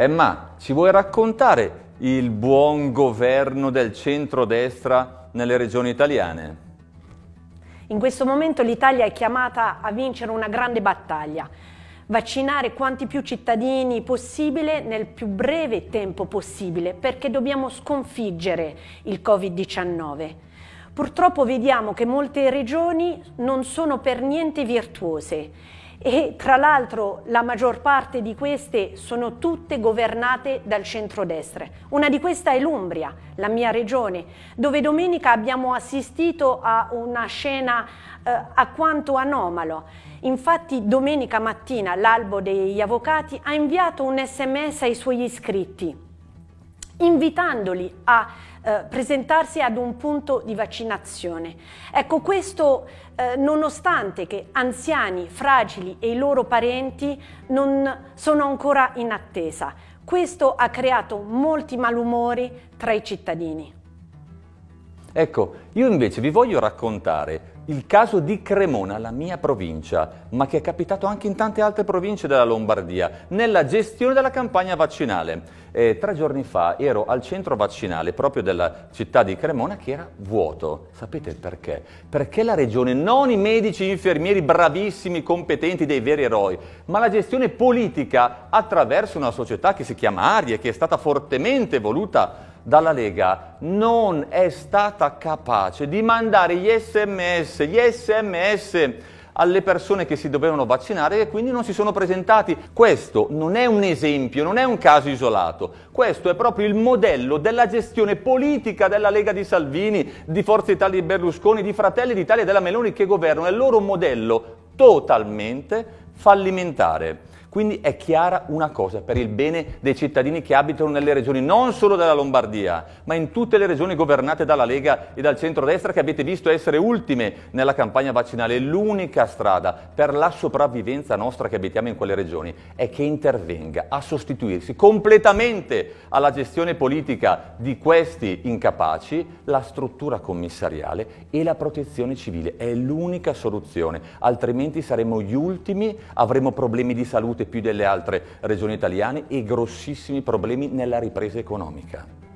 Emma, eh, ci vuoi raccontare il buon governo del centrodestra nelle regioni italiane? In questo momento l'Italia è chiamata a vincere una grande battaglia vaccinare quanti più cittadini possibile nel più breve tempo possibile perché dobbiamo sconfiggere il Covid-19. Purtroppo vediamo che molte regioni non sono per niente virtuose e tra l'altro la maggior parte di queste sono tutte governate dal centrodestra. Una di queste è l'Umbria, la mia regione, dove domenica abbiamo assistito a una scena eh, a quanto anomalo. Infatti domenica mattina l'albo degli avvocati ha inviato un sms ai suoi iscritti invitandoli a eh, presentarsi ad un punto di vaccinazione. Ecco questo eh, nonostante che anziani, fragili e i loro parenti non sono ancora in attesa. Questo ha creato molti malumori tra i cittadini. Ecco, io invece vi voglio raccontare il caso di Cremona, la mia provincia, ma che è capitato anche in tante altre province della Lombardia, nella gestione della campagna vaccinale. Eh, tre giorni fa ero al centro vaccinale proprio della città di Cremona che era vuoto. Sapete perché? Perché la regione, non i medici, gli infermieri bravissimi, competenti, dei veri eroi, ma la gestione politica attraverso una società che si chiama Arie, che è stata fortemente voluta dalla Lega non è stata capace di mandare gli sms, gli sms alle persone che si dovevano vaccinare e quindi non si sono presentati. Questo non è un esempio, non è un caso isolato, questo è proprio il modello della gestione politica della Lega di Salvini, di Forza Italia di Berlusconi, di Fratelli d'Italia e della Meloni che governano, è il loro modello totalmente fallimentare. Quindi è chiara una cosa per il bene dei cittadini che abitano nelle regioni, non solo della Lombardia, ma in tutte le regioni governate dalla Lega e dal centrodestra che avete visto essere ultime nella campagna vaccinale. L'unica strada per la sopravvivenza nostra che abitiamo in quelle regioni è che intervenga a sostituirsi completamente alla gestione politica di questi incapaci la struttura commissariale e la protezione civile. È l'unica soluzione, altrimenti saremo gli ultimi avremo problemi di salute più delle altre regioni italiane e grossissimi problemi nella ripresa economica.